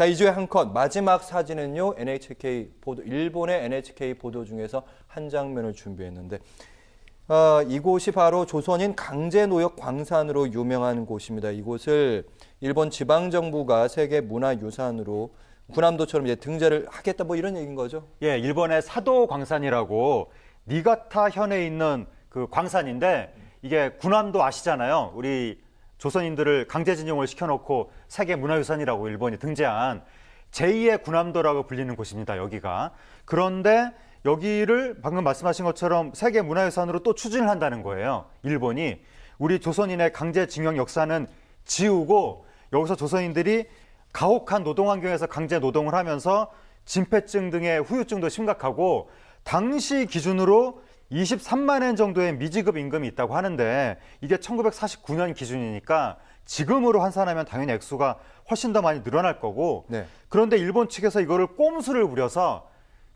자, 이주의 한 컷. 마지막 사진은요, NHK 보도, 일본의 NHK 보도 중에서 한 장면을 준비했는데, 어, 이곳이 바로 조선인 강제노역 광산으로 유명한 곳입니다. 이곳을 일본 지방정부가 세계 문화유산으로 군함도처럼 이제 등재를 하겠다 뭐 이런 얘기인 거죠? 예, 일본의 사도 광산이라고 니가타 현에 있는 그 광산인데 이게 군함도 아시잖아요. 우리 조선인들을 강제징용을 시켜놓고 세계 문화유산이라고 일본이 등재한 제2의 군함도라고 불리는 곳입니다. 여기가. 그런데 여기를 방금 말씀하신 것처럼 세계 문화유산으로 또 추진을 한다는 거예요. 일본이 우리 조선인의 강제징용 역사는 지우고 여기서 조선인들이 가혹한 노동 환경에서 강제 노동을 하면서 진폐증 등의 후유증도 심각하고 당시 기준으로 23만 엔 정도의 미지급 임금이 있다고 하는데 이게 1949년 기준이니까 지금으로 환산하면 당연히 액수가 훨씬 더 많이 늘어날 거고 네. 그런데 일본 측에서 이거를 꼼수를 부려서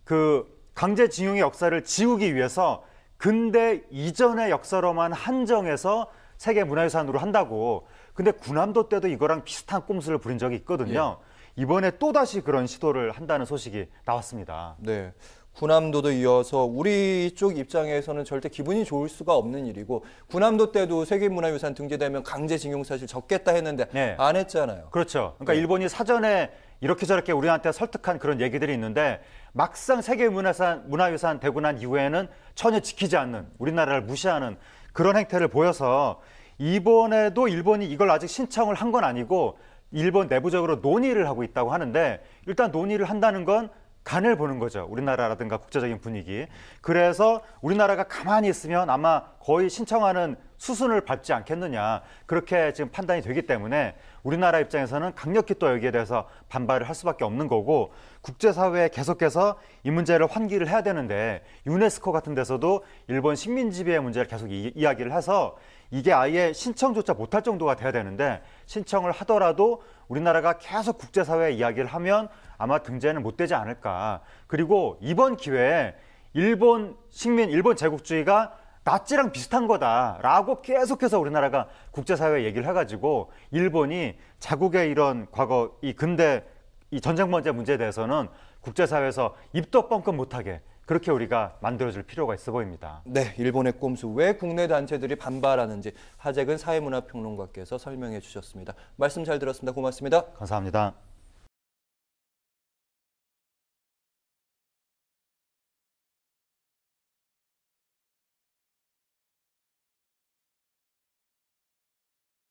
그 강제징용의 역사를 지우기 위해서 근대 이전의 역사로만 한정해서 세계 문화유산으로 한다고 근데 군함도 때도 이거랑 비슷한 꼼수를 부린 적이 있거든요. 예. 이번에 또다시 그런 시도를 한다는 소식이 나왔습니다. 네. 군함도도 이어서 우리 쪽 입장에서는 절대 기분이 좋을 수가 없는 일이고 군함도 때도 세계문화유산 등재되면 강제징용 사실 적겠다 했는데 네. 안 했잖아요. 그렇죠. 그러니까 네. 일본이 사전에 이렇게 저렇게 우리한테 설득한 그런 얘기들이 있는데 막상 세계문화유산 문화유산 되고 난 이후에는 전혀 지키지 않는 우리나라를 무시하는 그런 행태를 보여서 이번에도 일본이 이걸 아직 신청을 한 건 아니고 일본 내부적으로 논의를 하고 있다고 하는데 일단 논의를 한다는 건 간을 보는 거죠. 우리나라라든가 국제적인 분위기. 그래서 우리나라가 가만히 있으면 아마 거의 신청하는 수순을 밟지 않겠느냐 그렇게 지금 판단이 되기 때문에 우리나라 입장에서는 강력히 또 여기에 대해서 반발을 할 수밖에 없는 거고 국제사회에 계속해서 이 문제를 환기를 해야 되는데 유네스코 같은 데서도 일본 식민지배 의 문제를 계속 이, 이야기를 해서 이게 아예 신청조차 못할 정도가 돼야 되는데 신청을 하더라도 우리나라가 계속 국제사회 이야기를 하면 아마 등재는 못 되지 않을까. 그리고 이번 기회에 일본 식민, 일본 제국주의가 나치랑 비슷한 거다라고 계속해서 우리나라가 국제사회에 얘기를 해가지고 일본이 자국의 이런 과거 이 근대 이 전쟁 범죄 문제에 대해서는 국제사회에서 입도 뻥끗 못하게 그렇게 우리가 만들어줄 필요가 있어 보입니다. 네, 일본의 꼼수 왜 국내 단체들이 반발하는지 하재근 사회문화평론가께서 설명해 주셨습니다. 말씀 잘 들었습니다. 고맙습니다. 감사합니다.